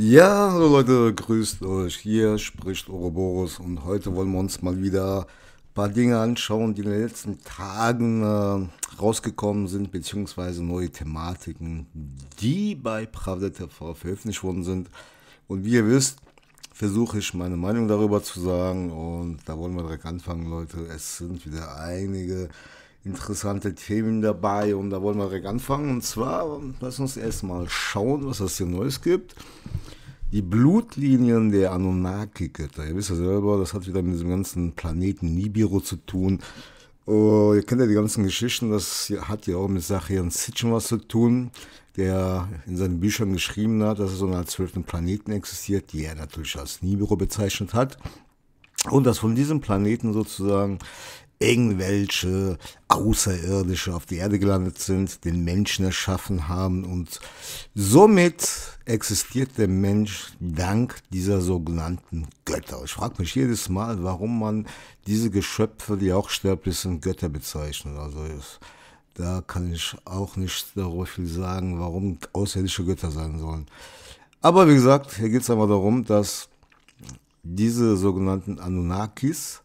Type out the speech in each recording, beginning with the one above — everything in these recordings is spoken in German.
Ja, hallo Leute, grüßt euch. Hier spricht Ouroboros und heute wollen wir uns mal wieder ein paar Dinge anschauen, die in den letzten Tagen äh, rausgekommen sind, beziehungsweise neue Thematiken, die bei Pravda TV veröffentlicht worden sind. Und wie ihr wisst, versuche ich meine Meinung darüber zu sagen und da wollen wir direkt anfangen, Leute. Es sind wieder einige interessante Themen dabei und da wollen wir direkt anfangen. Und zwar, lass uns erstmal schauen, was es hier Neues gibt. Die Blutlinien der Anunnaki-Götter. Ihr wisst ja selber, das hat wieder mit diesem ganzen Planeten Nibiru zu tun. Oh, ihr kennt ja die ganzen Geschichten, das hat ja auch mit Sachian Sitchin was zu tun, der in seinen Büchern geschrieben hat, dass es so einen zwölften Planeten existiert, die er natürlich als Nibiru bezeichnet hat. Und dass von diesem Planeten sozusagen irgendwelche Außerirdische auf die Erde gelandet sind, den Menschen erschaffen haben und somit existiert der Mensch dank dieser sogenannten Götter. Ich frage mich jedes Mal, warum man diese Geschöpfe, die auch sterblich sind, Götter bezeichnet. Also da kann ich auch nicht darüber viel sagen, warum außerirdische Götter sein sollen. Aber wie gesagt, hier geht es einmal darum, dass diese sogenannten Anunnakis,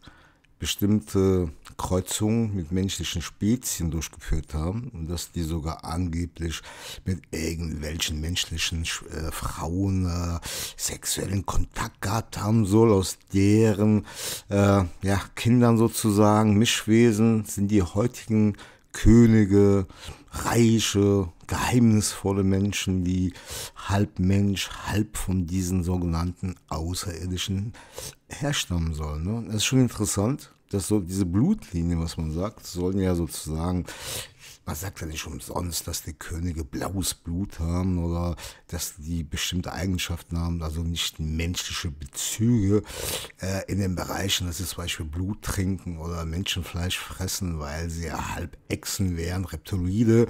bestimmte Kreuzungen mit menschlichen Spezien durchgeführt haben und dass die sogar angeblich mit irgendwelchen menschlichen äh, Frauen äh, sexuellen Kontakt gehabt haben soll, aus deren äh, ja, Kindern sozusagen Mischwesen sind die heutigen Könige reiche, geheimnisvolle Menschen, die halb Mensch, halb von diesen sogenannten Außerirdischen herstammen sollen. Ne? ist schon interessant, dass so diese Blutlinie, was man sagt, sollen ja sozusagen man sagt ja nicht umsonst, dass die Könige blaues Blut haben oder dass die bestimmte Eigenschaften haben, also nicht menschliche Bezüge äh, in den Bereichen, dass sie zum Beispiel Blut trinken oder Menschenfleisch fressen, weil sie ja halb Echsen wären, Reptoloide.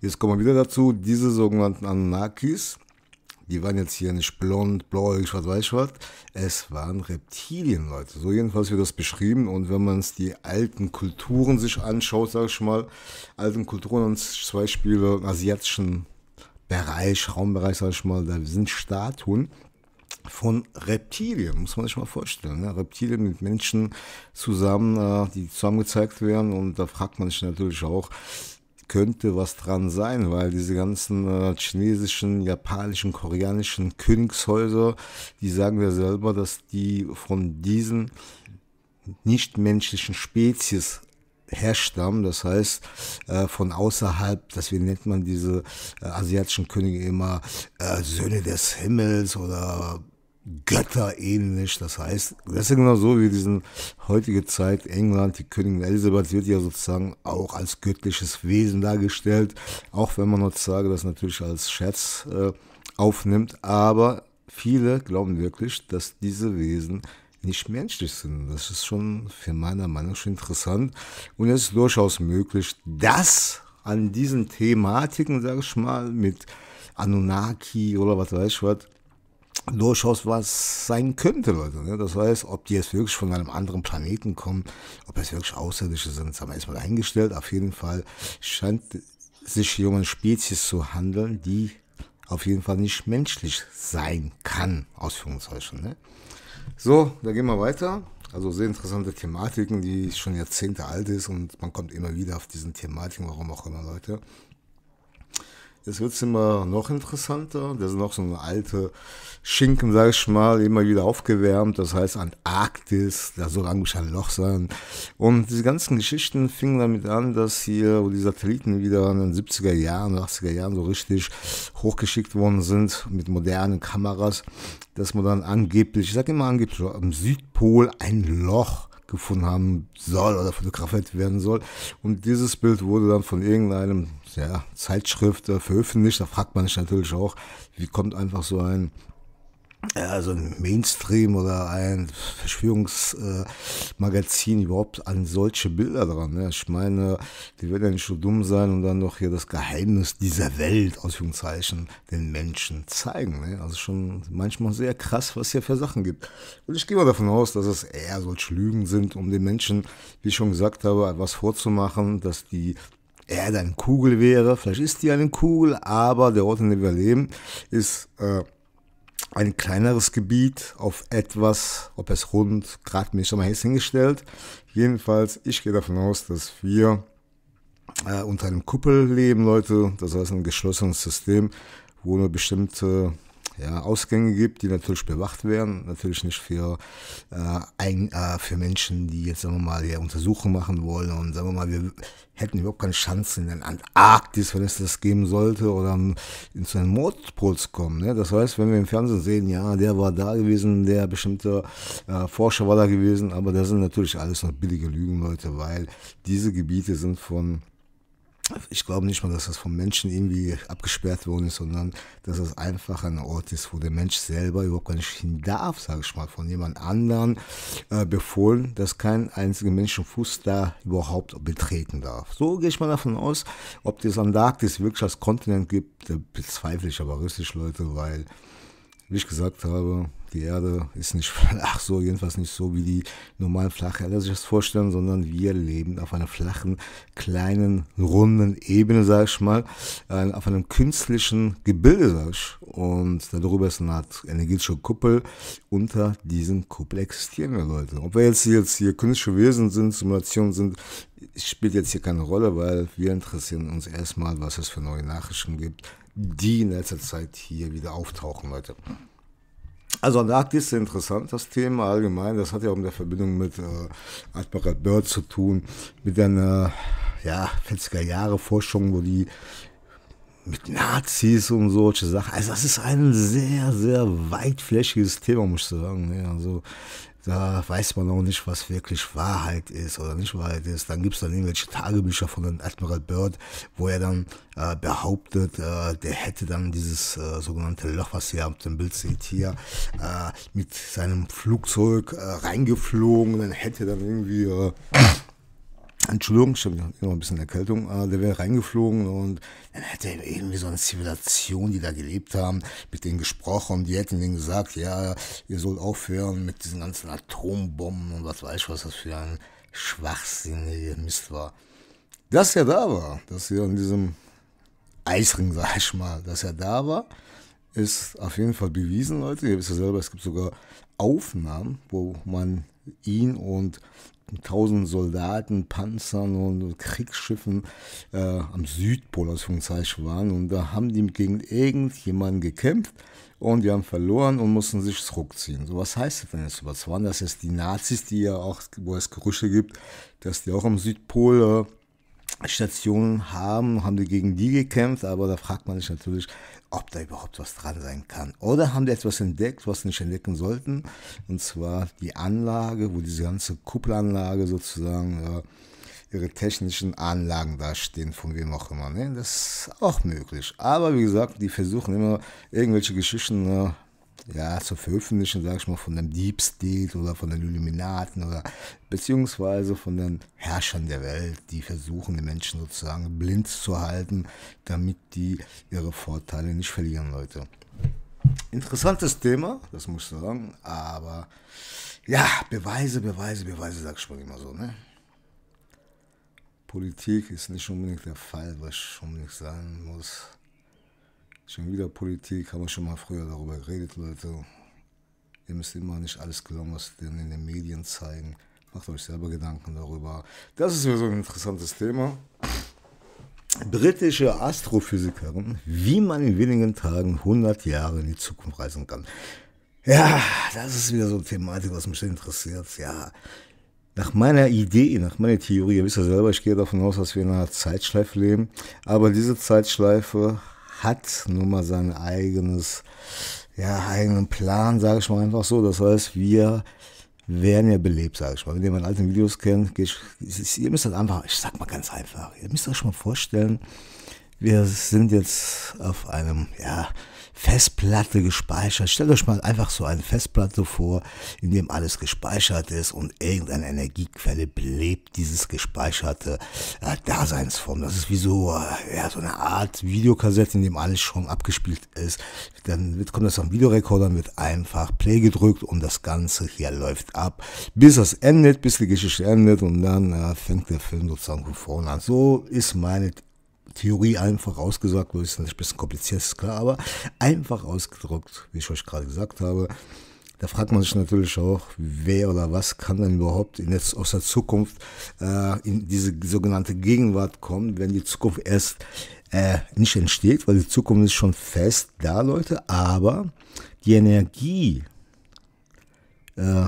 Jetzt kommen wir wieder dazu, diese sogenannten Anunnakis die waren jetzt hier nicht blond, blauäugig, was weiß ich was. Es waren Reptilien, Leute. So jedenfalls wird das beschrieben. Und wenn man sich die alten Kulturen sich anschaut, sage ich mal, alten Kulturen und zum Beispiel im asiatischen Bereich, Raumbereich, sage ich mal, da sind Statuen von Reptilien, muss man sich mal vorstellen. Ne? Reptilien mit Menschen zusammen, äh, die zusammen gezeigt werden. Und da fragt man sich natürlich auch, könnte was dran sein, weil diese ganzen äh, chinesischen, japanischen, koreanischen Königshäuser, die sagen ja selber, dass die von diesen nichtmenschlichen Spezies herstammen, das heißt äh, von außerhalb, deswegen nennt man diese äh, asiatischen Könige immer äh, Söhne des Himmels oder götterähnlich. Das heißt, das ist genau so wie diesen heutige Zeit England, die Königin Elisabeth wird ja sozusagen auch als göttliches Wesen dargestellt, auch wenn man sozusagen das natürlich als Scherz äh, aufnimmt. Aber viele glauben wirklich, dass diese Wesen nicht menschlich sind. Das ist schon für meiner Meinung schon interessant. Und es ist durchaus möglich, dass an diesen Thematiken, sage ich mal, mit Anunnaki oder was weiß ich was, durchaus was sein könnte, Leute. Ne? Das heißt, ob die jetzt wirklich von einem anderen Planeten kommen, ob es wirklich Außerirdische sind, das haben wir erstmal eingestellt. Auf jeden Fall scheint sich hier um eine Spezies zu handeln, die auf jeden Fall nicht menschlich sein kann, Ausführungszeichen. Ne? So, da gehen wir weiter. Also sehr interessante Thematiken, die schon Jahrzehnte alt ist und man kommt immer wieder auf diesen Thematiken, warum auch immer, Leute. Es wird immer noch interessanter. Das ist noch so eine alte Schinken, sag ich mal, immer wieder aufgewärmt. Das heißt Antarktis, da soll eigentlich ein Loch sein. Und diese ganzen Geschichten fingen damit an, dass hier, wo die Satelliten wieder in den 70er Jahren, 80er Jahren so richtig hochgeschickt worden sind mit modernen Kameras, dass man dann angeblich, ich sag immer angeblich, am Südpol ein Loch gefunden haben soll oder fotografiert werden soll. Und dieses Bild wurde dann von irgendeinem ja, Zeitschrift äh, veröffentlicht, da fragt man sich natürlich auch, wie kommt einfach so ein ja, so ein Mainstream oder ein Verschwörungsmagazin äh, überhaupt an solche Bilder dran. Ne? Ich meine, die werden ja nicht so dumm sein und dann noch hier das Geheimnis dieser Welt, Ausführungszeichen, den Menschen zeigen. Ne? Also schon manchmal sehr krass, was hier für Sachen gibt. Und ich gehe mal davon aus, dass es eher solche Lügen sind, um den Menschen, wie ich schon gesagt habe, etwas vorzumachen, dass die Erde eine Kugel wäre. Vielleicht ist die eine Kugel, aber der Ort, in dem wir leben, ist äh, ein kleineres Gebiet auf etwas, ob es rund, gerade gradmäßig mal hingestellt. Jedenfalls, ich gehe davon aus, dass wir äh, unter einem Kuppel leben, Leute. Das heißt ein geschlossenes System, wo nur bestimmte ja, Ausgänge gibt, die natürlich bewacht werden, natürlich nicht für, äh, ein, äh, für Menschen, die jetzt, sagen wir mal, hier Untersuchungen machen wollen und sagen wir mal, wir hätten überhaupt keine Chance in den Antarktis, wenn es das geben sollte, oder in so einen Mordpol zu kommen. Ne? Das heißt, wenn wir im Fernsehen sehen, ja, der war da gewesen, der bestimmte äh, Forscher war da gewesen, aber das sind natürlich alles noch billige Lügen, Leute, weil diese Gebiete sind von ich glaube nicht mal, dass das vom Menschen irgendwie abgesperrt worden ist, sondern dass das einfach ein Ort ist, wo der Mensch selber überhaupt gar nicht hin darf, sage ich mal, von jemand anderen äh, befohlen, dass kein einziger Menschenfuß da überhaupt betreten darf. So gehe ich mal davon aus, ob das Antarktis wirklich als Kontinent gibt, bezweifle ich aber richtig, Leute, weil wie ich gesagt habe, die Erde ist nicht flach, so jedenfalls nicht so wie die normalen Flacherde sich das vorstellen, sondern wir leben auf einer flachen, kleinen, runden Ebene, sag ich mal, äh, auf einem künstlichen Gebilde, sag ich. Und darüber ist eine Art energetische Kuppel. Unter diesen Kuppel existieren wir, Leute. Ob wir jetzt hier, jetzt hier künstliche Wesen sind, Simulationen sind, spielt jetzt hier keine Rolle, weil wir interessieren uns erstmal, was es für neue Nachrichten gibt die in letzter Zeit hier wieder auftauchen, Leute. Also Antarktis ist interessant, das Thema allgemein. Das hat ja auch in der Verbindung mit äh, Admiral Bird zu tun, mit einer äh, ja, 40er Jahre Forschung, wo die mit Nazis und solche Sachen. Also das ist ein sehr, sehr weitflächiges Thema, muss ich sagen. Ja, ne? also da weiß man auch nicht, was wirklich Wahrheit ist oder nicht Wahrheit ist. Dann gibt es dann irgendwelche Tagebücher von dem Admiral Byrd, wo er dann äh, behauptet, äh, der hätte dann dieses äh, sogenannte Loch, was ihr auf dem Bild seht hier, äh, mit seinem Flugzeug äh, reingeflogen, und dann hätte dann irgendwie äh, Entschuldigung, ich habe noch ein bisschen Erkältung, äh, der wäre reingeflogen und dann hätte er irgendwie so eine Zivilisation, die da gelebt haben, mit denen gesprochen die hätten denen gesagt, ja, ihr sollt aufhören mit diesen ganzen Atombomben und was weiß ich, was das für ein schwachsinniger Mist war. Dass er da war, dass er in diesem Eisring, sag ich mal, dass er da war, ist auf jeden Fall bewiesen, Leute. Ihr wisst ja selber, es gibt sogar Aufnahmen, wo man ihn und tausend Soldaten, Panzern und Kriegsschiffen äh, am Südpol aus waren und da haben die gegen irgendjemanden gekämpft und die haben verloren und mussten sich zurückziehen. So, was heißt das denn jetzt? Was waren das jetzt die Nazis, die ja auch, wo es Gerüche gibt, dass die auch am Südpol äh, Stationen haben, haben die gegen die gekämpft, aber da fragt man sich natürlich, ob da überhaupt was dran sein kann. Oder haben die etwas entdeckt, was wir nicht entdecken sollten, und zwar die Anlage, wo diese ganze Kuppelanlage sozusagen ja, ihre technischen Anlagen dastehen, von wem auch immer. Ne? Das ist auch möglich. Aber wie gesagt, die versuchen immer irgendwelche Geschichten ne, ja, zu veröffentlichen, sag ich mal, von dem Deep State oder von den Illuminaten oder beziehungsweise von den Herrschern der Welt, die versuchen, die Menschen sozusagen blind zu halten, damit die ihre Vorteile nicht verlieren, Leute. Interessantes Thema, das muss ich sagen, aber ja, Beweise, Beweise, Beweise, sag ich mal immer so, ne? Politik ist nicht unbedingt der Fall, was ich unbedingt sagen muss. Schon wieder Politik, haben wir schon mal früher darüber geredet, Leute. Ihr müsst immer nicht alles glauben, was sie denn in den Medien zeigen. Macht euch selber Gedanken darüber. Das ist mir so ein interessantes Thema. Britische Astrophysikerin, wie man in wenigen Tagen 100 Jahre in die Zukunft reisen kann. Ja, das ist wieder so eine Thematik, was mich interessiert. Ja, nach meiner Idee, nach meiner Theorie, ihr wisst ja selber, ich gehe davon aus, dass wir in einer Zeitschleife leben. Aber diese Zeitschleife hat nun mal sein eigenes, ja, eigenen Plan, sage ich mal einfach so. Das heißt, wir werden ja belebt, sage ich mal. Wenn ihr meine alten Videos kennt, ich, ihr müsst das einfach, ich sag mal ganz einfach, ihr müsst euch mal vorstellen, wir sind jetzt auf einem, ja, Festplatte gespeichert. Stellt euch mal einfach so eine Festplatte vor, in dem alles gespeichert ist und irgendeine Energiequelle belebt dieses gespeicherte äh, Daseinsform. Das ist wie so, äh, ja, so eine Art Videokassette, in dem alles schon abgespielt ist. Dann wird, kommt das am Videorekorder, wird einfach Play gedrückt und das Ganze hier läuft ab, bis das endet, bis die Geschichte endet und dann äh, fängt der Film sozusagen von vorne an. So ist meine Theorie einfach ausgesagt, das ist ein bisschen kompliziert, ist klar, aber einfach ausgedrückt, wie ich euch gerade gesagt habe. Da fragt man sich natürlich auch, wer oder was kann denn überhaupt in der, aus der Zukunft äh, in diese sogenannte Gegenwart kommen, wenn die Zukunft erst äh, nicht entsteht, weil die Zukunft ist schon fest da, Leute, aber die Energie, äh,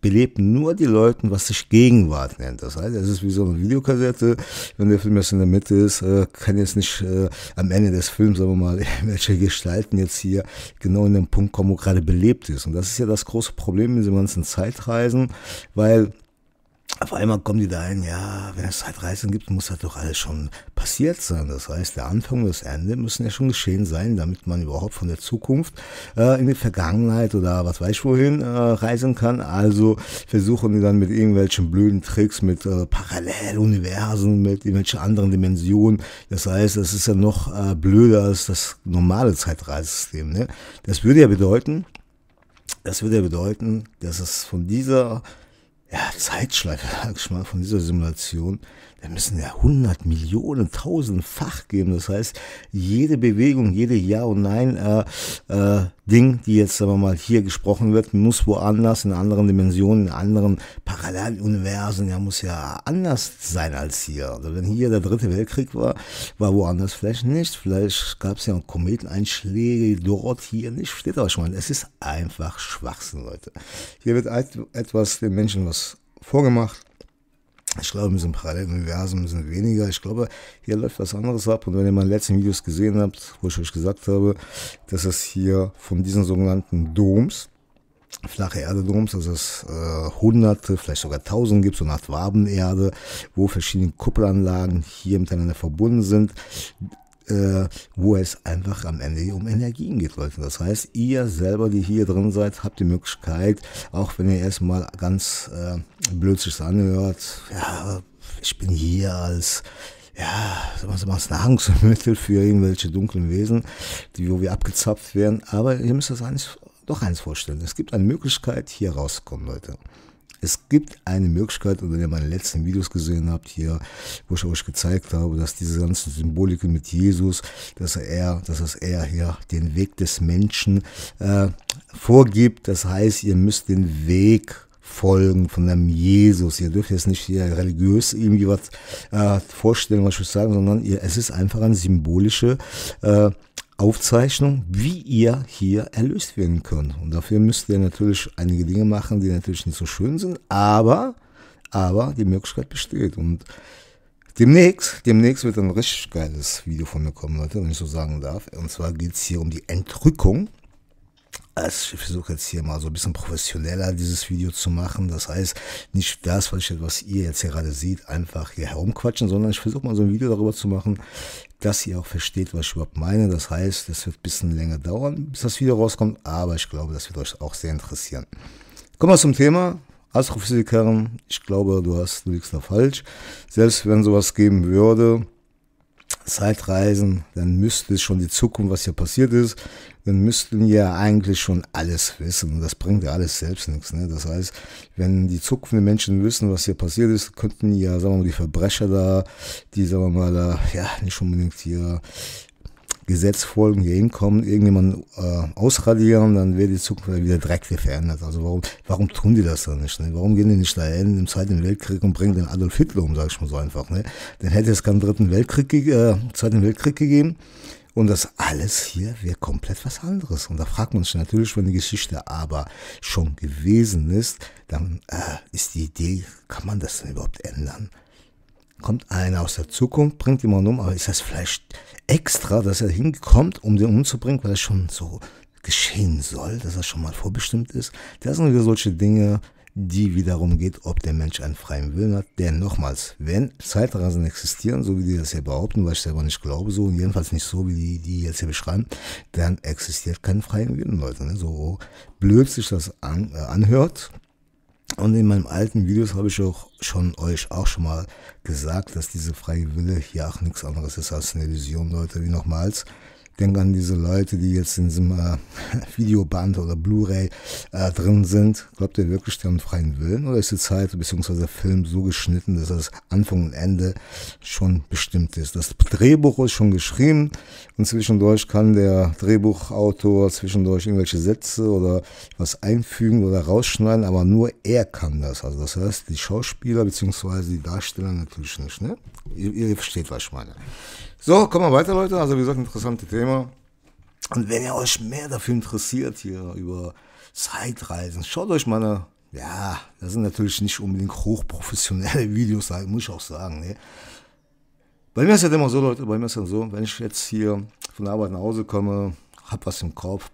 belebt nur die Leute, was sich Gegenwart nennt. Das heißt, es ist wie so eine Videokassette. Wenn der Film jetzt in der Mitte ist, äh, kann jetzt nicht äh, am Ende des Films, sagen wir mal, welche Gestalten jetzt hier genau in den Punkt kommen, wo gerade belebt ist. Und das ist ja das große Problem in diesen ganzen Zeitreisen, weil auf einmal kommen die dahin, ja, wenn es Zeitreisen halt gibt, muss das doch alles schon passiert sein. Das heißt, der Anfang und das Ende müssen ja schon geschehen sein, damit man überhaupt von der Zukunft äh, in die Vergangenheit oder was weiß ich wohin äh, reisen kann. Also versuchen die dann mit irgendwelchen blöden Tricks, mit äh, Paralleluniversen, mit irgendwelchen anderen Dimensionen. Das heißt, es ist ja noch äh, blöder als das normale Zeitreisesystem. Ne? Das würde ja bedeuten, das würde ja bedeuten, dass es von dieser ja, Zeitschleife, sag ich mal, von dieser Simulation wir müssen ja hundert Millionen, tausendfach geben. Das heißt, jede Bewegung, jede Ja- und nein äh, äh, Ding, die jetzt, sagen wir mal, hier gesprochen wird, muss woanders, in anderen Dimensionen, in anderen Paralleluniversen, ja, muss ja anders sein als hier. Also wenn hier der dritte Weltkrieg war, war woanders vielleicht nicht. Vielleicht gab es ja Kometeneinschläge dort, hier nicht. Steht aber schon mal. Es ist einfach Schwachsinn, Leute. Hier wird etwas den Menschen was vorgemacht ich glaube, wir sind Paralleluniversen, wir sind weniger. Ich glaube, hier läuft was anderes ab. Und wenn ihr meine letzten Videos gesehen habt, wo ich euch gesagt habe, dass es hier von diesen sogenannten Doms, flache Erde Doms, dass es äh, hunderte, vielleicht sogar tausend gibt, so eine Art Wabenerde, wo verschiedene Kuppelanlagen hier miteinander verbunden sind äh, wo es einfach am Ende um Energien geht, Leute. Das heißt, ihr selber, die hier drin seid, habt die Möglichkeit, auch wenn ihr erstmal ganz äh, blöd sich anhört, ja, ich bin hier als ja, sagen was als Nahrungsmittel für irgendwelche dunklen Wesen, die wo wir abgezapft werden. Aber ihr müsst das eins, doch eins vorstellen. Es gibt eine Möglichkeit, hier rauszukommen, Leute. Es gibt eine Möglichkeit, unter der meine letzten Videos gesehen habt, hier, wo ich euch gezeigt habe, dass diese ganzen Symboliken mit Jesus, dass er, dass es er hier den Weg des Menschen äh, vorgibt. Das heißt, ihr müsst den Weg folgen von einem Jesus. Ihr dürft jetzt nicht hier religiös irgendwie was äh, vorstellen, was ich sagen, sondern ihr, es ist einfach eine symbolische äh, Aufzeichnung, wie ihr hier erlöst werden könnt. Und dafür müsst ihr natürlich einige Dinge machen, die natürlich nicht so schön sind, aber, aber die Möglichkeit besteht. Und demnächst, demnächst wird ein richtig geiles Video von mir kommen, Leute, wenn ich so sagen darf. Und zwar geht es hier um die Entrückung. Also ich versuche jetzt hier mal so ein bisschen professioneller dieses Video zu machen. Das heißt, nicht das, was, ich, was ihr jetzt hier gerade seht, einfach hier herumquatschen, sondern ich versuche mal so ein Video darüber zu machen, dass ihr auch versteht, was ich überhaupt meine. Das heißt, es wird ein bisschen länger dauern, bis das Video rauskommt, aber ich glaube, das wird euch auch sehr interessieren. Kommen wir zum Thema. Astrophysikerin, ich glaube, du hast, du liegst da falsch. Selbst wenn sowas geben würde, Zeitreisen, dann müsste es schon die Zukunft, was hier passiert ist, dann müssten wir ja eigentlich schon alles wissen. Und das bringt ja alles selbst nichts. Ne? Das heißt, wenn die zuckenden Menschen wissen, was hier passiert ist, könnten ja, sagen wir mal, die Verbrecher da, die, sagen wir mal, da, ja, nicht unbedingt hier Gesetz folgen, hier hinkommen, irgendjemanden äh, ausradieren, dann wird die Zukunft wieder direkt verändert. Also warum, warum tun die das dann nicht? Ne? Warum gehen die nicht da dahin im Zweiten Weltkrieg und bringen den Adolf Hitler um, sage ich mal so einfach. Ne? Dann hätte es keinen Dritten Weltkrieg, äh, Zweiten Weltkrieg gegeben. Und das alles hier wäre komplett was anderes. Und da fragt man sich natürlich, wenn die Geschichte aber schon gewesen ist, dann äh, ist die Idee, kann man das denn überhaupt ändern? kommt einer aus der Zukunft, bringt jemanden um, aber ist das vielleicht extra, dass er hinkommt, um den umzubringen, weil es schon so geschehen soll, dass das schon mal vorbestimmt ist? Das sind wieder solche Dinge, die wiederum geht, ob der Mensch einen freien Willen hat. Denn nochmals, wenn Zeitreisen existieren, so wie die das hier behaupten, weil ich selber nicht glaube, so jedenfalls nicht so, wie die, die jetzt hier beschreiben, dann existiert kein freien Willen, Leute. Ne? So blöd sich das an, äh, anhört, und in meinen alten Videos habe ich auch schon euch auch schon mal gesagt, dass diese freie Wille hier auch nichts anderes ist als eine Illusion, Leute, wie nochmals denke an diese Leute, die jetzt in diesem äh, Videoband oder Blu-ray äh, drin sind. Glaubt ihr wirklich, die haben freien Willen? Oder ist die Zeit bzw. der Film so geschnitten, dass das Anfang und Ende schon bestimmt ist? Das Drehbuch ist schon geschrieben und zwischendurch kann der Drehbuchautor zwischendurch irgendwelche Sätze oder was einfügen oder rausschneiden, aber nur er kann das. Also das heißt, die Schauspieler bzw. die Darsteller natürlich nicht. Ne? Ihr, ihr versteht, was ich meine. So, kommen wir weiter, Leute. Also, wie gesagt, interessantes Thema. Und wenn ihr euch mehr dafür interessiert hier über Zeitreisen, schaut euch meine, ja, das sind natürlich nicht unbedingt hochprofessionelle Videos, muss ich auch sagen. Ne? Bei mir ist ja immer so, Leute, bei mir ist ja so, wenn ich jetzt hier von der Arbeit nach Hause komme, hab was im Kopf,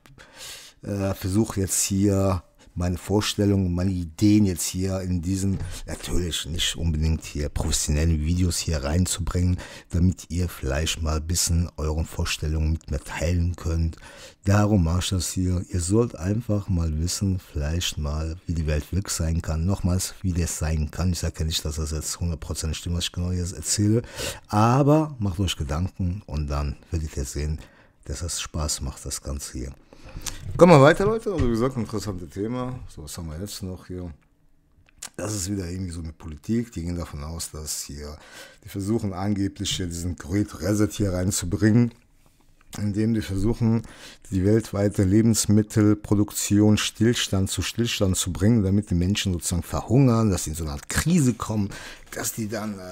äh, versuche jetzt hier meine Vorstellungen, meine Ideen jetzt hier in diesen, natürlich nicht unbedingt hier professionellen Videos hier reinzubringen, damit ihr vielleicht mal ein bisschen euren Vorstellungen mit mir teilen könnt. Darum mache ich das hier. Ihr sollt einfach mal wissen, vielleicht mal, wie die Welt wirklich sein kann. Nochmals, wie das sein kann. Ich sage ja nicht, dass das jetzt 100% stimmt, was ich genau jetzt erzähle. Aber macht euch Gedanken und dann werdet ihr sehen, dass das Spaß macht, das Ganze hier. Kommen wir weiter, Leute. Also, wie gesagt, interessantes Thema. So, was haben wir jetzt noch hier? Das ist wieder irgendwie so mit Politik. Die gehen davon aus, dass hier, die versuchen angeblich hier diesen Great Reset hier reinzubringen indem sie versuchen, die weltweite Lebensmittelproduktion Stillstand zu Stillstand zu bringen, damit die Menschen sozusagen verhungern, dass sie in so eine Art Krise kommen, dass die dann, äh,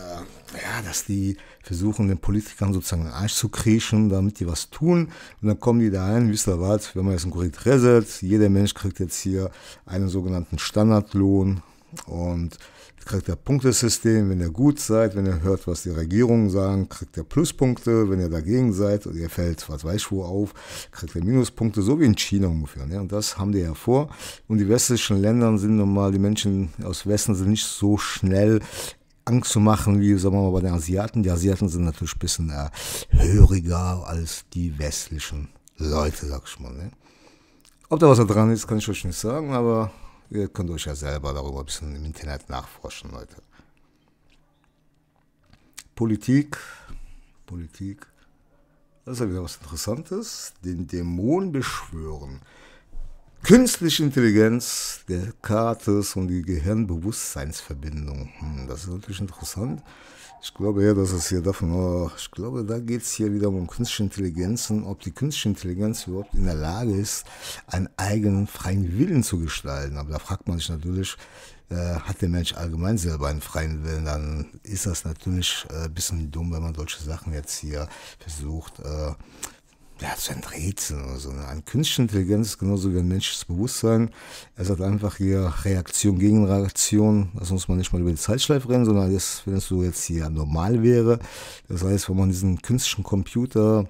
ja, dass die versuchen, den Politikern sozusagen den Arsch zu kriechen, damit die was tun. Und dann kommen die da ein, wisst ihr was, wenn man jetzt einen Gerät reset, jeder Mensch kriegt jetzt hier einen sogenannten Standardlohn und kriegt ihr Punktesystem, wenn ihr gut seid, wenn ihr hört, was die Regierungen sagen, kriegt ihr Pluspunkte, wenn ihr dagegen seid und ihr fällt was weiß wo auf, kriegt ihr Minuspunkte, so wie in China ungefähr. Ne? Und das haben die ja vor. Und die westlichen Länder sind nun mal, die Menschen aus Westen sind nicht so schnell Angst zu machen, wie sagen wir mal bei den Asiaten. Die Asiaten sind natürlich ein bisschen äh, höriger als die westlichen Leute, sag ich mal. Ne? Ob da was da dran ist, kann ich euch nicht sagen, aber Ihr könnt euch ja selber darüber ein bisschen im Internet nachforschen, Leute. Politik, Politik, das ist ja wieder was Interessantes. Den Dämon beschwören. Künstliche Intelligenz, der Kartes und die Gehirnbewusstseinsverbindung. Hm, das ist natürlich interessant. Ich glaube ja, dass es hier davon, ich glaube, da geht es hier wieder um künstliche Intelligenzen, ob die künstliche Intelligenz überhaupt in der Lage ist, einen eigenen freien Willen zu gestalten. Aber da fragt man sich natürlich, äh, hat der Mensch allgemein selber einen freien Willen, dann ist das natürlich äh, ein bisschen dumm, wenn man solche Sachen jetzt hier versucht, äh, das sind Rätsel oder ne? so. Ne? An künstliche Intelligenz ist genauso wie ein menschliches Bewusstsein. Es hat einfach hier Reaktion, gegen Reaktion. Das muss man nicht mal über die Zeitschleife rennen, sondern das, wenn es so jetzt hier normal wäre. Das heißt, wenn man diesen künstlichen Computer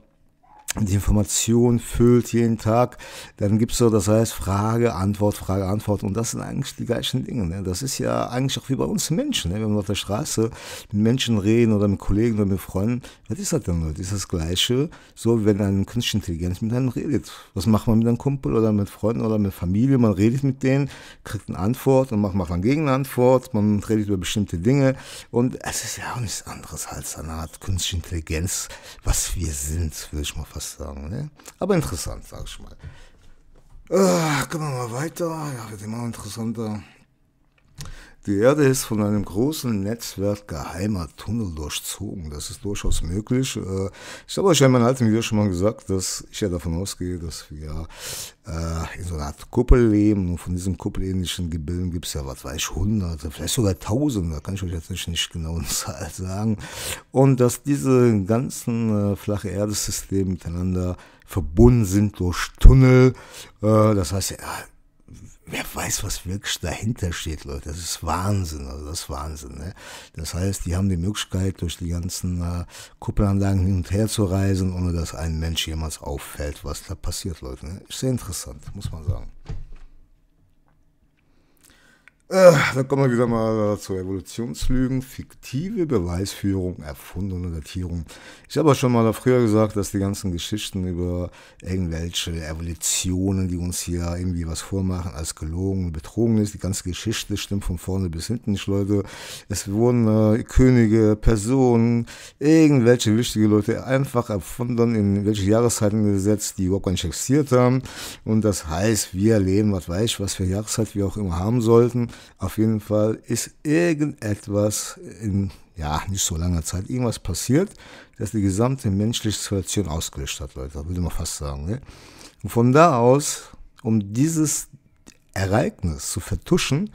die Information füllt jeden Tag, dann gibt's so, das heißt Frage, Antwort, Frage, Antwort und das sind eigentlich die gleichen Dinge. Ne? Das ist ja eigentlich auch wie bei uns Menschen, ne? wenn wir auf der Straße mit Menschen reden oder mit Kollegen oder mit Freunden, was ist das denn, Das Ist das Gleiche, so wie wenn eine künstliche Intelligenz mit einem redet. Was macht man mit einem Kumpel oder mit Freunden oder mit Familie? Man redet mit denen, kriegt eine Antwort und macht, macht eine Gegenantwort, man redet über bestimmte Dinge und es ist ja auch nichts anderes als eine Art künstliche Intelligenz, was wir sind, würde ich mal fast was sagen. Ne? Aber interessant, sag ich mal. Äh, uh, wir mal weiter. Ja, wird immer interessanter. Die Erde ist von einem großen Netzwerk geheimer Tunnel durchzogen. Das ist durchaus möglich. Äh, ich habe euch ja in meinem alten Video schon mal gesagt, dass ich ja davon ausgehe, dass wir äh, in so einer Art Kuppel leben. Und von diesen kuppelähnlichen Gebilden gibt es ja, was weiß ich, Hunderte, vielleicht sogar Tausende. Da kann ich euch jetzt nicht, nicht genau eine Zahl sagen. Und dass diese ganzen äh, flache Erdesysteme miteinander verbunden sind durch Tunnel. Das heißt ja, wer weiß, was wirklich dahinter steht, Leute. Das ist Wahnsinn, also das ist Wahnsinn. Ne? Das heißt, die haben die Möglichkeit, durch die ganzen äh, Kuppelanlagen hin und her zu reisen, ohne dass ein Mensch jemals auffällt, was da passiert, Leute. Ne? Ist sehr interessant, muss man sagen. Äh, dann kommen wir wieder mal zu Evolutionslügen. Fiktive Beweisführung, erfundene Datierung. Ich habe ja schon mal früher gesagt, dass die ganzen Geschichten über irgendwelche Evolutionen, die uns hier irgendwie was vormachen, als gelogen betrogen ist. Die ganze Geschichte stimmt von vorne bis hinten nicht, Leute. Es wurden äh, Könige, Personen, irgendwelche wichtige Leute einfach erfunden, in welche Jahreszeiten gesetzt, die überhaupt gar nicht existiert haben. Und das heißt, wir leben, was weiß ich, was für Jahreszeit wir auch immer haben sollten auf jeden Fall ist irgendetwas in ja, nicht so langer Zeit irgendwas passiert, das die gesamte menschliche Situation ausgelöscht hat, Leute. würde man fast sagen. Ne? Und von da aus, um dieses Ereignis zu vertuschen,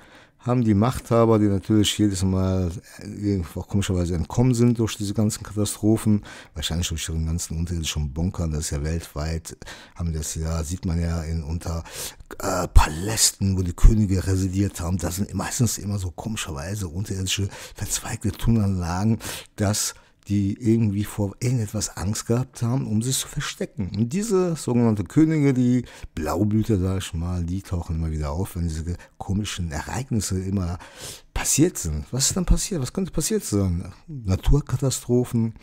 haben die Machthaber, die natürlich jedes Mal äh, irgendwo komischerweise entkommen sind durch diese ganzen Katastrophen, wahrscheinlich durch ihren ganzen unterirdischen Bunkern, das ist ja weltweit, haben das ja, sieht man ja in unter äh, Palästen, wo die Könige residiert haben, das sind meistens immer so komischerweise unterirdische verzweigte Tunnelanlagen, dass die irgendwie vor irgendetwas Angst gehabt haben, um sich zu verstecken. Und diese sogenannte Könige, die Blaublüter, sag ich mal, die tauchen immer wieder auf, wenn diese komischen Ereignisse immer passiert sind. Was ist dann passiert? Was könnte passiert sein? Naturkatastrophen,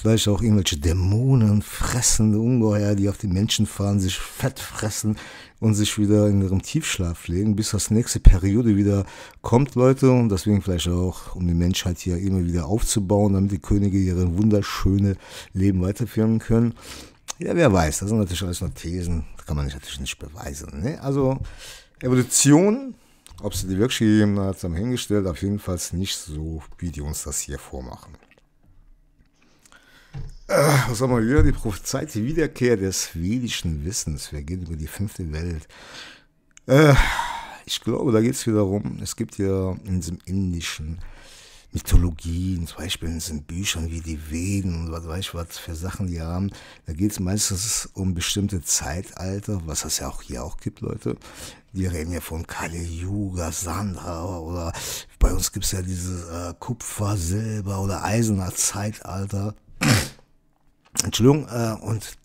vielleicht auch irgendwelche Dämonen, fressende Ungeheuer, die auf die Menschen fahren, sich fett fressen und sich wieder in ihrem Tiefschlaf legen, bis das nächste Periode wieder kommt, Leute. Und deswegen vielleicht auch, um die Menschheit hier immer wieder aufzubauen, damit die Könige ihre wunderschöne Leben weiterführen können. Ja, wer weiß, das sind natürlich alles nur Thesen, das kann man natürlich nicht beweisen. Ne? Also Evolution ob sie die wirklich gegeben hat, haben hingestellt, auf jeden Fall nicht so, wie die uns das hier vormachen was haben wir hier? Die prophezeite Wiederkehr des schwedischen Wissens. Wir gehen über die fünfte Welt. Äh, ich glaube, da geht es wieder rum. Es gibt ja in diesem indischen Mythologien, zum Beispiel in diesen Büchern wie die Veden und was weiß ich was für Sachen die haben. Da geht es meistens um bestimmte Zeitalter, was das ja auch hier auch gibt, Leute. Die reden ja von Kali Yuga, Sandra oder bei uns gibt es ja dieses äh, Kupfer, Silber oder Eisener Zeitalter. Entschuldigung, äh, und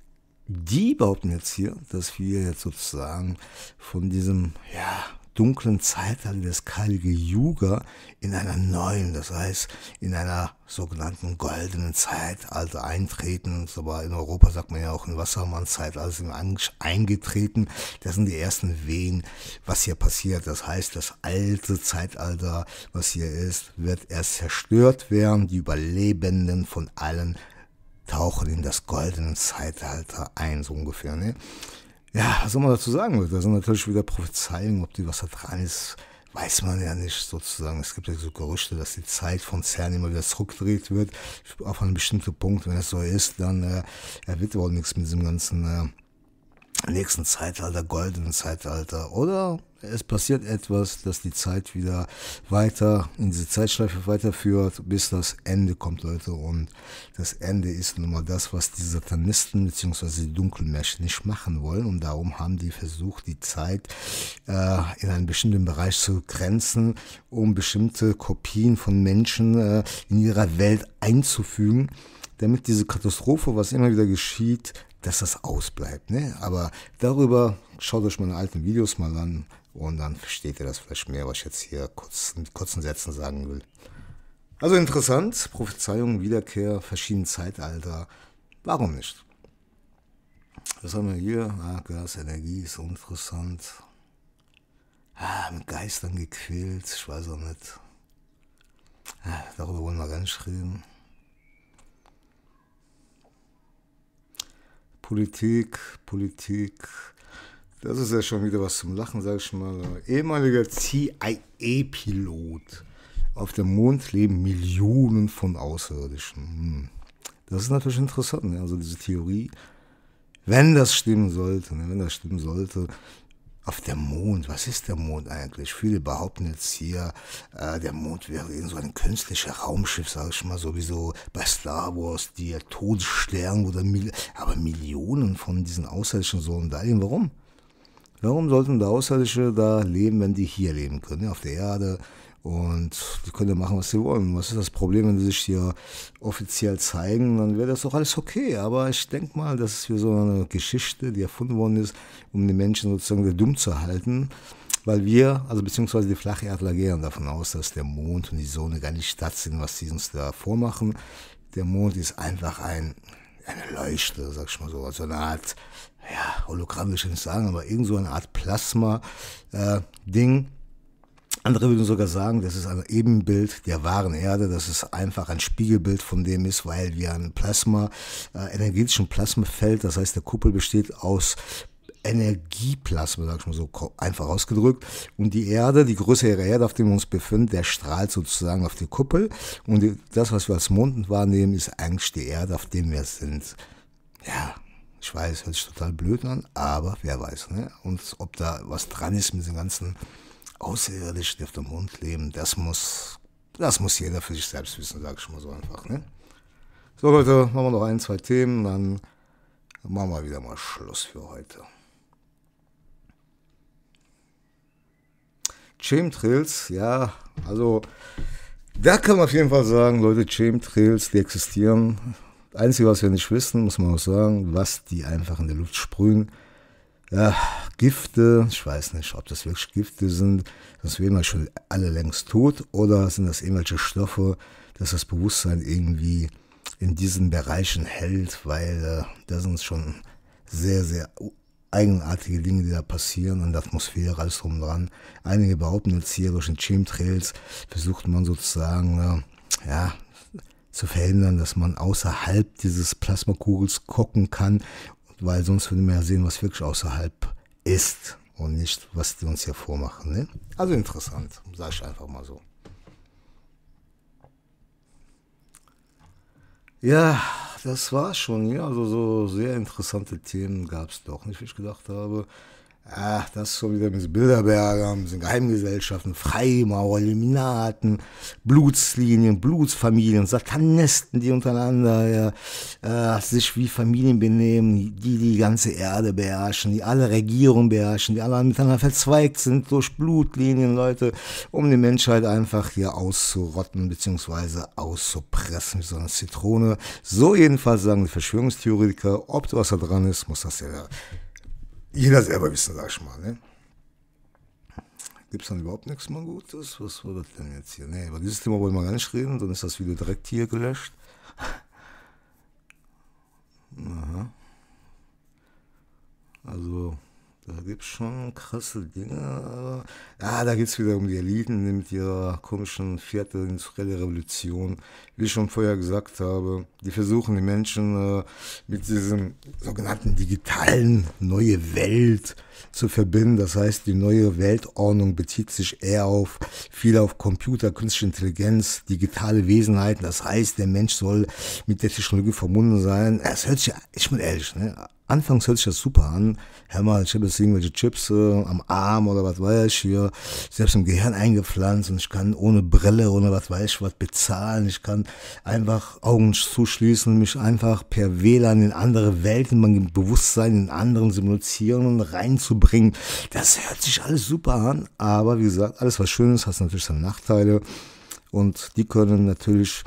die behaupten jetzt hier, dass wir jetzt sozusagen von diesem ja, dunklen Zeitalter des Kalige Yuga in einer neuen, das heißt in einer sogenannten goldenen Zeitalter eintreten. Aber in Europa sagt man ja auch in Wassermann-Zeitalter sind eingetreten. Das sind die ersten Wehen, was hier passiert. Das heißt, das alte Zeitalter, was hier ist, wird erst zerstört werden. Die Überlebenden von allen tauchen in das goldene Zeitalter ein, so ungefähr. Ne? Ja, was soll man dazu sagen? Da sind natürlich wieder Prophezeiungen, ob die was da dran ist, weiß man ja nicht sozusagen. Es gibt ja so Gerüchte, dass die Zeit von CERN immer wieder zurückgedreht wird auf einen bestimmten Punkt. Wenn das so ist, dann äh, wird überhaupt nichts mit diesem ganzen... Äh, nächsten Zeitalter, goldenen Zeitalter. Oder es passiert etwas, dass die Zeit wieder weiter, in diese Zeitschleife weiterführt, bis das Ende kommt, Leute. Und das Ende ist nun mal das, was die Satanisten bzw. die Dunkelmächte nicht machen wollen. Und darum haben die versucht, die Zeit äh, in einen bestimmten Bereich zu grenzen, um bestimmte Kopien von Menschen äh, in ihrer Welt einzufügen damit diese Katastrophe, was immer wieder geschieht, dass das ausbleibt. Ne? Aber darüber schaut euch meine alten Videos mal an und dann versteht ihr das vielleicht mehr, was ich jetzt hier kurz, in kurzen Sätzen sagen will. Also interessant, Prophezeiung, Wiederkehr, verschiedene Zeitalter, warum nicht? Was haben wir hier? Ah, Gas, Energie ist interessant. Ah, mit Geistern gequält, ich weiß auch nicht. Ah, darüber wollen wir gar nicht reden. Politik, Politik. Das ist ja schon wieder was zum Lachen, sag ich mal. Ehemaliger CIA-Pilot. Auf dem Mond leben Millionen von Außerirdischen. Hm. Das ist natürlich interessant, ne? also diese Theorie. Wenn das stimmen sollte, ne? wenn das stimmen sollte, auf der Mond. Was ist der Mond eigentlich? Viele behaupten jetzt hier, äh, der Mond wäre in so ein künstlicher Raumschiff, sag ich mal, sowieso bei Star Wars, die Todesstern oder Mil aber Millionen von diesen Außerirdischen sollen da leben. Warum? Warum sollten da Außerirdische da leben, wenn die hier leben können? Ja, Auf der Erde und die können ja machen, was sie wollen. Was ist das Problem, wenn sie sich hier offiziell zeigen, dann wäre das doch alles okay. Aber ich denke mal, das ist wie so eine Geschichte, die erfunden worden ist, um die Menschen sozusagen dumm zu halten. Weil wir, also beziehungsweise die Flacherdler gehen davon aus, dass der Mond und die Sonne gar nicht das sind, was sie uns da vormachen. Der Mond ist einfach ein, eine Leuchte, sag ich mal so, also eine Art, ja, Hologramm will ich nicht sagen, aber irgend so eine Art Plasma-Ding. Äh, andere würden sogar sagen, das ist ein Ebenbild der wahren Erde, dass es einfach ein Spiegelbild von dem ist, weil wir ein Plasma, äh, energetischen Plasmafeld, das heißt, der Kuppel besteht aus Energieplasma, sag ich mal so einfach ausgedrückt. Und die Erde, die Größe ihrer Erde, auf dem wir uns befinden, der strahlt sozusagen auf die Kuppel. Und die, das, was wir als Mond wahrnehmen, ist eigentlich die Erde, auf dem wir sind. Ja, ich weiß, hört sich total blöd an, aber wer weiß. Ne? Und ob da was dran ist mit den ganzen Außerirdisch, die auf dem Mond leben, das muss, das muss jeder für sich selbst wissen, sag ich mal so einfach. Ne? So Leute, machen wir noch ein, zwei Themen, dann machen wir wieder mal Schluss für heute. Chemtrails, ja, also da kann man auf jeden Fall sagen, Leute, Chemtrails, die existieren. Das Einzige, was wir nicht wissen, muss man auch sagen, was die einfach in der Luft sprühen ja, Gifte, ich weiß nicht, ob das wirklich Gifte sind, sonst wären wir schon alle längst tot, oder sind das irgendwelche Stoffe, dass das Bewusstsein irgendwie in diesen Bereichen hält, weil äh, das sind schon sehr, sehr eigenartige Dinge, die da passieren und Atmosphäre, alles drum dran. Einige behaupten jetzt hier durch den Chemtrails versucht man sozusagen, äh, ja, zu verhindern, dass man außerhalb dieses Plasmakugels gucken kann weil sonst würden wir ja sehen, was wirklich außerhalb ist und nicht, was die uns hier vormachen. Ne? Also interessant, sage ich einfach mal so. Ja, das war schon. Ja, also so sehr interessante Themen gab es doch nicht, wie ich gedacht habe. Ach, das ist schon wieder mit Bilderberger, mit den Geheimgesellschaften, Freimaurer, Illuminaten, Blutslinien, Blutsfamilien, Satanisten, die untereinander ja, äh, sich wie Familien benehmen, die die ganze Erde beherrschen, die alle Regierungen beherrschen, die alle miteinander verzweigt sind durch Blutlinien, Leute, um die Menschheit einfach hier auszurotten bzw. auszupressen wie so eine Zitrone. So jedenfalls sagen die Verschwörungstheoretiker, ob da was da dran ist, muss das ja jeder selber wissen, sag ich mal. Ne? Gibt es dann überhaupt nichts mal Gutes? Was war das denn jetzt hier? Ne, über dieses Thema wollen wir gar nicht reden, dann ist das Video direkt hier gelöscht. Aha. Also, da gibt es schon krasse Dinge, aber ja, da geht es wieder um die Eliten ne, mit ihrer komischen vierten industrielle Revolution. Wie ich schon vorher gesagt habe, die versuchen die Menschen äh, mit diesem sogenannten digitalen neue Welt zu verbinden. Das heißt, die neue Weltordnung bezieht sich eher auf viel auf Computer, künstliche Intelligenz, digitale Wesenheiten. Das heißt, der Mensch soll mit der Technologie verbunden sein. Es hört sich, ich bin ehrlich, ne? Anfangs hört sich das super an. Hör mal, ich habe jetzt irgendwelche Chips äh, am Arm oder was weiß ich hier, selbst im Gehirn eingepflanzt und ich kann ohne Brille, ohne was weiß ich was bezahlen. Ich kann einfach Augen zuschließen, mich einfach per WLAN in andere Welten, mein Bewusstsein in anderen simulzieren und rein zu bringen. Das hört sich alles super an, aber wie gesagt, alles was schön ist, hat natürlich seine Nachteile und die können natürlich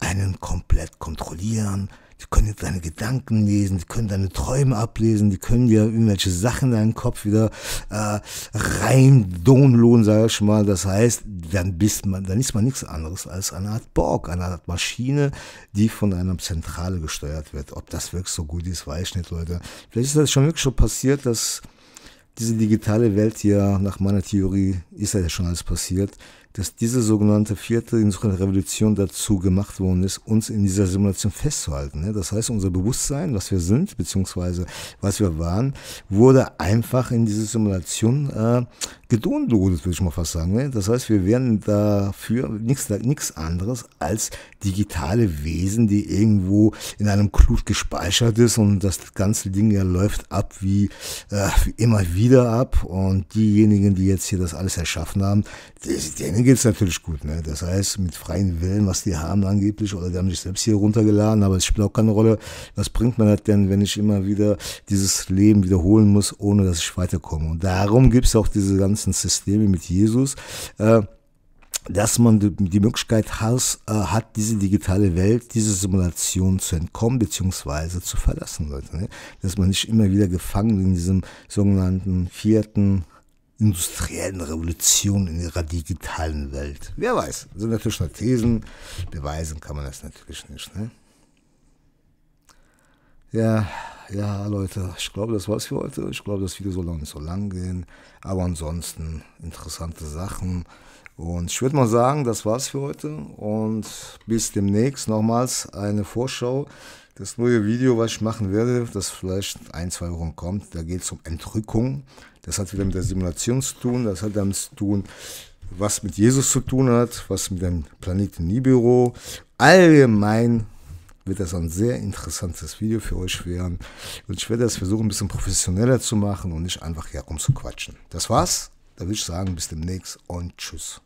einen komplett kontrollieren, die können deine Gedanken lesen, die können deine Träume ablesen, die können dir irgendwelche Sachen in deinen Kopf wieder äh, rein downloaden, sag ich mal. Das heißt, dann bist man, dann ist man nichts anderes als eine Art Borg, eine Art Maschine, die von einer Zentrale gesteuert wird. Ob das wirklich so gut ist, weiß ich nicht, Leute. Vielleicht ist das schon wirklich schon passiert, dass diese digitale Welt hier, nach meiner Theorie, ist ja schon alles passiert, dass diese sogenannte vierte industrielle Revolution dazu gemacht worden ist, uns in dieser Simulation festzuhalten. Ne? Das heißt, unser Bewusstsein, was wir sind, beziehungsweise was wir waren, wurde einfach in diese Simulation äh, gedownloadet, würde ich mal fast sagen. Ne? Das heißt, wir werden dafür nichts anderes als digitale Wesen, die irgendwo in einem Cloud gespeichert ist und das ganze Ding ja läuft ab wie, äh, wie immer wieder ab. Und diejenigen, die jetzt hier das alles erschaffen haben, die, denen denen geht es natürlich gut. Ne? Das heißt, mit freien Willen, was die haben angeblich, oder die haben sich selbst hier runtergeladen, aber es spielt auch keine Rolle. Was bringt man das halt denn, wenn ich immer wieder dieses Leben wiederholen muss, ohne dass ich weiterkomme? Und darum gibt es auch diese ganzen Systeme mit Jesus. Äh, dass man die Möglichkeit has, äh, hat, diese digitale Welt, diese Simulation zu entkommen bzw. zu verlassen, Leute. Ne? Dass man nicht immer wieder gefangen in diesem sogenannten vierten industriellen Revolution in ihrer digitalen Welt. Wer weiß, das sind natürlich nur Thesen, beweisen kann man das natürlich nicht. Ne? Ja, ja, Leute, ich glaube, das war's für heute. Ich glaube, das Video soll noch nicht so lang gehen. Aber ansonsten interessante Sachen. Und ich würde mal sagen, das war's für heute. Und bis demnächst nochmals eine Vorschau. Das neue Video, was ich machen werde, das vielleicht ein, zwei Wochen kommt, da geht es um Entrückung. Das hat wieder mit der Simulation zu tun, das hat damit zu tun, was mit Jesus zu tun hat, was mit dem Planeten Nibiru. Allgemein wird das ein sehr interessantes Video für euch werden. Und ich werde das versuchen, ein bisschen professioneller zu machen und nicht einfach herumzuquatschen. Das war's. Da würde ich sagen, bis demnächst und tschüss.